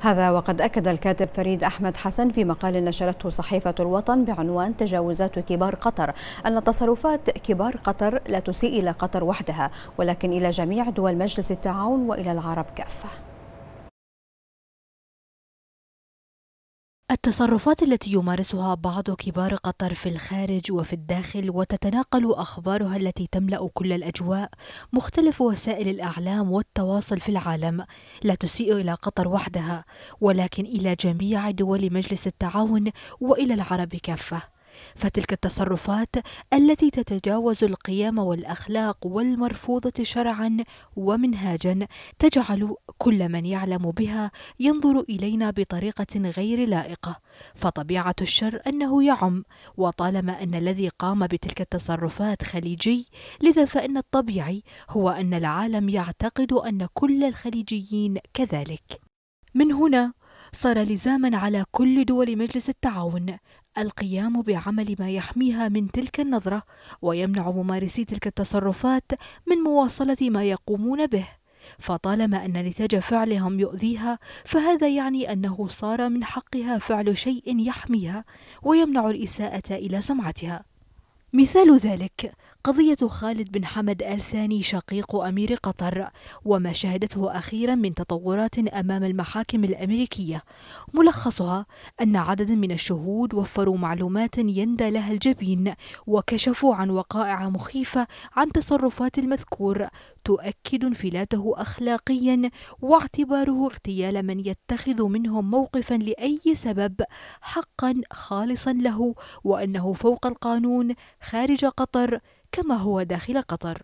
هذا وقد أكد الكاتب فريد أحمد حسن في مقال نشرته صحيفة الوطن بعنوان تجاوزات كبار قطر أن تصرفات كبار قطر لا تسيء إلى قطر وحدها ولكن إلى جميع دول مجلس التعاون وإلى العرب كافة التصرفات التي يمارسها بعض كبار قطر في الخارج وفي الداخل وتتناقل اخبارها التي تملا كل الاجواء مختلف وسائل الاعلام والتواصل في العالم لا تسيء الى قطر وحدها ولكن الى جميع دول مجلس التعاون والى العرب كافه فتلك التصرفات التي تتجاوز القيم والاخلاق والمرفوضه شرعا ومنهاجا تجعل كل من يعلم بها ينظر الينا بطريقه غير لائقه فطبيعه الشر انه يعم وطالما ان الذي قام بتلك التصرفات خليجي لذا فان الطبيعي هو ان العالم يعتقد ان كل الخليجيين كذلك من هنا صار لزاما على كل دول مجلس التعاون القيام بعمل ما يحميها من تلك النظرة ويمنع ممارسي تلك التصرفات من مواصلة ما يقومون به فطالما أن نتاج فعلهم يؤذيها فهذا يعني أنه صار من حقها فعل شيء يحميها ويمنع الإساءة إلى سمعتها مثال ذلك قضية خالد بن حمد آل ثاني شقيق أمير قطر وما شهدته أخيرا من تطورات أمام المحاكم الأمريكية ملخصها أن عددا من الشهود وفروا معلومات يندى لها الجبين وكشفوا عن وقائع مخيفة عن تصرفات المذكور تؤكد انفلاته أخلاقيا واعتباره اغتيال من يتخذ منهم موقفا لأي سبب حقا خالصا له وأنه فوق القانون خارج قطر كما هو داخل قطر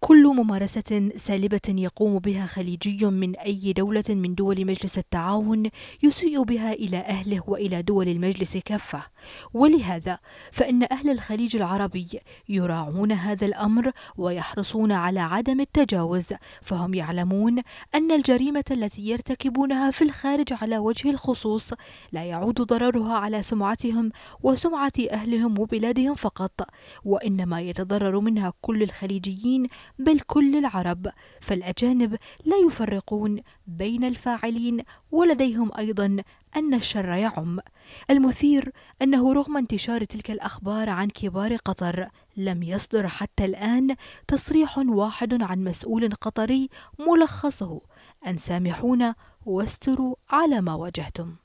كل ممارسة سالبة يقوم بها خليجي من أي دولة من دول مجلس التعاون يسيء بها إلى أهله وإلى دول المجلس كافة، ولهذا فإن أهل الخليج العربي يراعون هذا الأمر ويحرصون على عدم التجاوز، فهم يعلمون أن الجريمة التي يرتكبونها في الخارج على وجه الخصوص لا يعود ضررها على سمعتهم وسمعة أهلهم وبلادهم فقط، وإنما يتضرر منها كل الخليجيين بل كل العرب فالأجانب لا يفرقون بين الفاعلين ولديهم أيضا أن الشر يعم المثير أنه رغم انتشار تلك الأخبار عن كبار قطر لم يصدر حتى الآن تصريح واحد عن مسؤول قطري ملخصه أن سامحونا واستروا على ما واجهتم